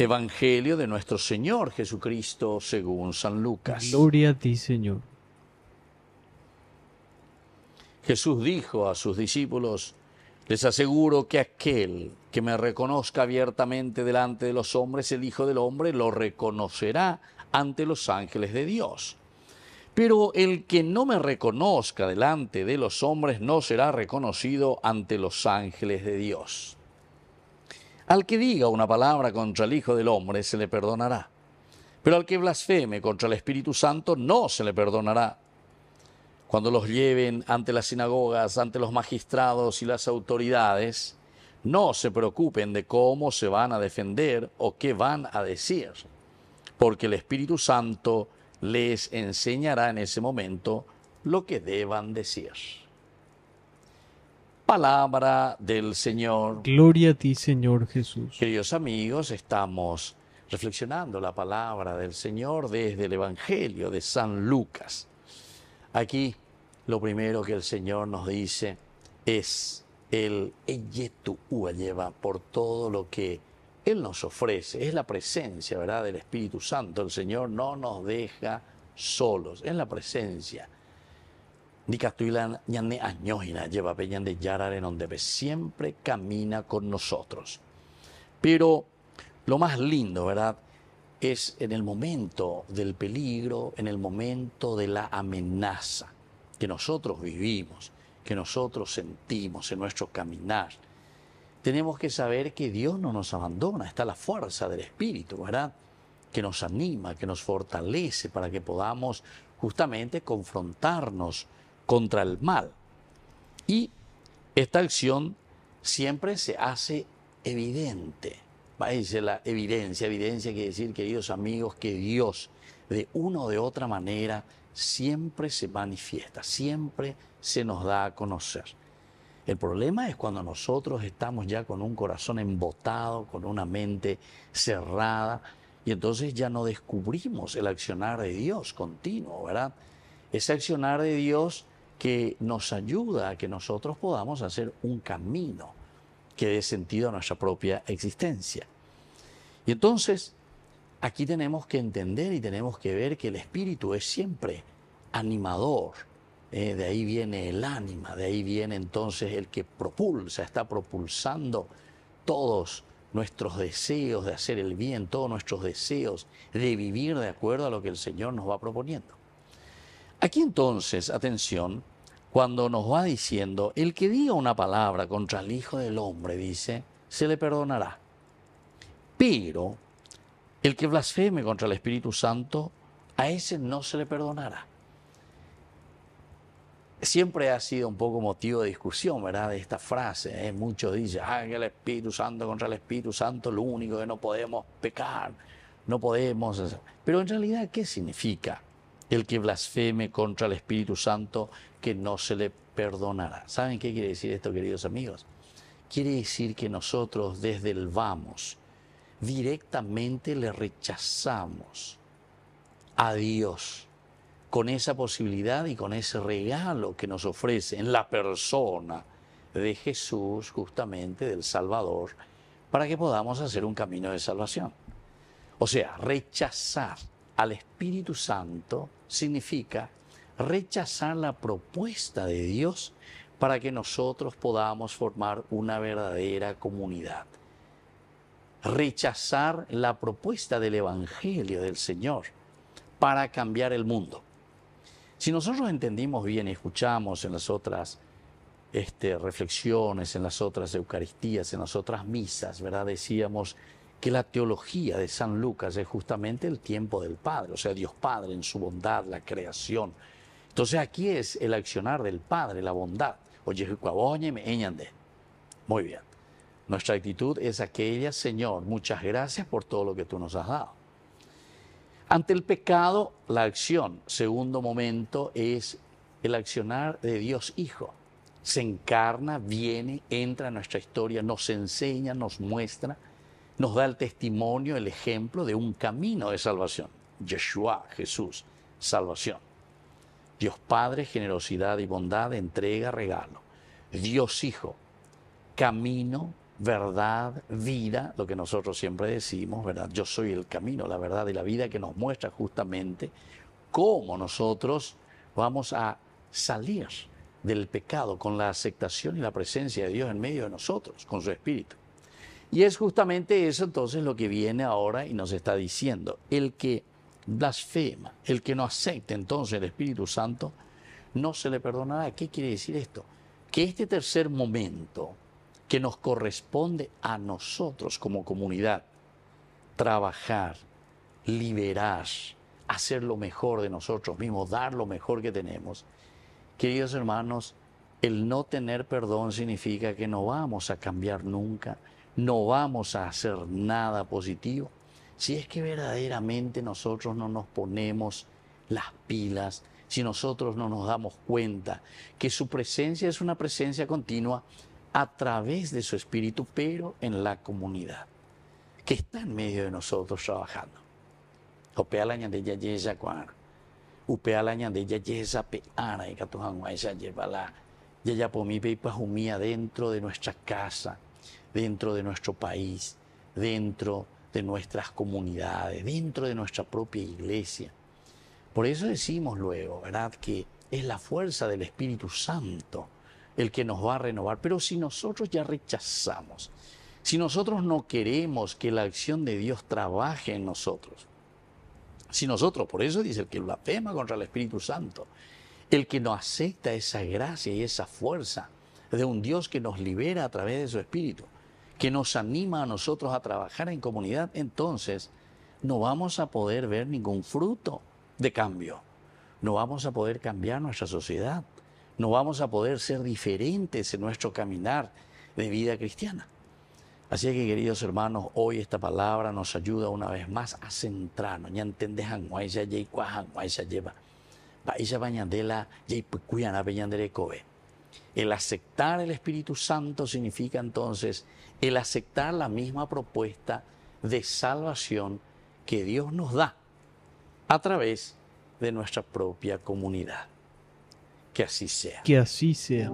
Evangelio de nuestro Señor Jesucristo según San Lucas. Gloria a ti, Señor. Jesús dijo a sus discípulos, les aseguro que aquel que me reconozca abiertamente delante de los hombres, el Hijo del Hombre, lo reconocerá ante los ángeles de Dios. Pero el que no me reconozca delante de los hombres no será reconocido ante los ángeles de Dios. Al que diga una palabra contra el Hijo del Hombre se le perdonará, pero al que blasfeme contra el Espíritu Santo no se le perdonará. Cuando los lleven ante las sinagogas, ante los magistrados y las autoridades, no se preocupen de cómo se van a defender o qué van a decir, porque el Espíritu Santo les enseñará en ese momento lo que deban decir. Palabra del Señor. Gloria a ti, Señor Jesús. Queridos amigos, estamos reflexionando la palabra del Señor desde el Evangelio de San Lucas. Aquí lo primero que el Señor nos dice es el lleva por todo lo que Él nos ofrece. Es la presencia, ¿verdad?, del Espíritu Santo. El Señor no nos deja solos, es la presencia lleva peñan de en donde siempre camina con nosotros. Pero lo más lindo, ¿verdad? Es en el momento del peligro, en el momento de la amenaza que nosotros vivimos, que nosotros sentimos en nuestro caminar. Tenemos que saber que Dios no nos abandona, está la fuerza del Espíritu, ¿verdad? Que nos anima, que nos fortalece para que podamos justamente confrontarnos contra el mal. Y esta acción siempre se hace evidente. Dice la evidencia, evidencia quiere decir, queridos amigos, que Dios de una o de otra manera siempre se manifiesta, siempre se nos da a conocer. El problema es cuando nosotros estamos ya con un corazón embotado, con una mente cerrada, y entonces ya no descubrimos el accionar de Dios continuo, ¿verdad? Ese accionar de Dios que nos ayuda a que nosotros podamos hacer un camino que dé sentido a nuestra propia existencia. Y entonces, aquí tenemos que entender y tenemos que ver que el espíritu es siempre animador, ¿eh? de ahí viene el ánima, de ahí viene entonces el que propulsa, está propulsando todos nuestros deseos de hacer el bien, todos nuestros deseos de vivir de acuerdo a lo que el Señor nos va proponiendo. Aquí entonces, atención, cuando nos va diciendo, el que diga una palabra contra el Hijo del Hombre, dice, se le perdonará. Pero el que blasfeme contra el Espíritu Santo, a ese no se le perdonará. Siempre ha sido un poco motivo de discusión, ¿verdad? De esta frase. ¿eh? Muchos dicen, ah, el Espíritu Santo contra el Espíritu Santo, lo único que no podemos pecar, no podemos. Pero en realidad, ¿qué significa? el que blasfeme contra el Espíritu Santo, que no se le perdonará. ¿Saben qué quiere decir esto, queridos amigos? Quiere decir que nosotros desde el vamos directamente le rechazamos a Dios con esa posibilidad y con ese regalo que nos ofrece en la persona de Jesús, justamente del Salvador, para que podamos hacer un camino de salvación. O sea, rechazar al Espíritu Santo significa rechazar la propuesta de Dios para que nosotros podamos formar una verdadera comunidad. Rechazar la propuesta del Evangelio del Señor para cambiar el mundo. Si nosotros entendimos bien y escuchamos en las otras este, reflexiones, en las otras Eucaristías, en las otras misas, ¿verdad? Decíamos, que la teología de San Lucas es justamente el tiempo del Padre, o sea, Dios Padre en su bondad, la creación. Entonces aquí es el accionar del Padre, la bondad. Oye, me Muy bien. Nuestra actitud es aquella, Señor, muchas gracias por todo lo que tú nos has dado. Ante el pecado, la acción. Segundo momento es el accionar de Dios Hijo. Se encarna, viene, entra en nuestra historia, nos enseña, nos muestra nos da el testimonio, el ejemplo de un camino de salvación. Yeshua, Jesús, salvación. Dios Padre, generosidad y bondad, entrega, regalo. Dios Hijo, camino, verdad, vida, lo que nosotros siempre decimos, ¿verdad? Yo soy el camino, la verdad y la vida que nos muestra justamente cómo nosotros vamos a salir del pecado con la aceptación y la presencia de Dios en medio de nosotros, con su Espíritu. Y es justamente eso entonces lo que viene ahora y nos está diciendo. El que blasfema, el que no acepta entonces el Espíritu Santo, no se le perdonará. ¿Qué quiere decir esto? Que este tercer momento que nos corresponde a nosotros como comunidad, trabajar, liberar, hacer lo mejor de nosotros mismos, dar lo mejor que tenemos. Queridos hermanos, el no tener perdón significa que no vamos a cambiar nunca no vamos a hacer nada positivo si es que verdaderamente nosotros no nos ponemos las pilas, si nosotros no nos damos cuenta que su presencia es una presencia continua a través de su espíritu, pero en la comunidad, que está en medio de nosotros trabajando. dentro de nuestra casa dentro de nuestro país, dentro de nuestras comunidades, dentro de nuestra propia iglesia. Por eso decimos luego, ¿verdad?, que es la fuerza del Espíritu Santo el que nos va a renovar. Pero si nosotros ya rechazamos, si nosotros no queremos que la acción de Dios trabaje en nosotros, si nosotros, por eso dice el que blasfema contra el Espíritu Santo, el que no acepta esa gracia y esa fuerza de un Dios que nos libera a través de su Espíritu, que nos anima a nosotros a trabajar en comunidad, entonces no vamos a poder ver ningún fruto de cambio. No vamos a poder cambiar nuestra sociedad. No vamos a poder ser diferentes en nuestro caminar de vida cristiana. Así que, queridos hermanos, hoy esta palabra nos ayuda una vez más a centrarnos. Ya el aceptar el Espíritu Santo significa entonces el aceptar la misma propuesta de salvación que Dios nos da a través de nuestra propia comunidad. Que así sea. Que así sea.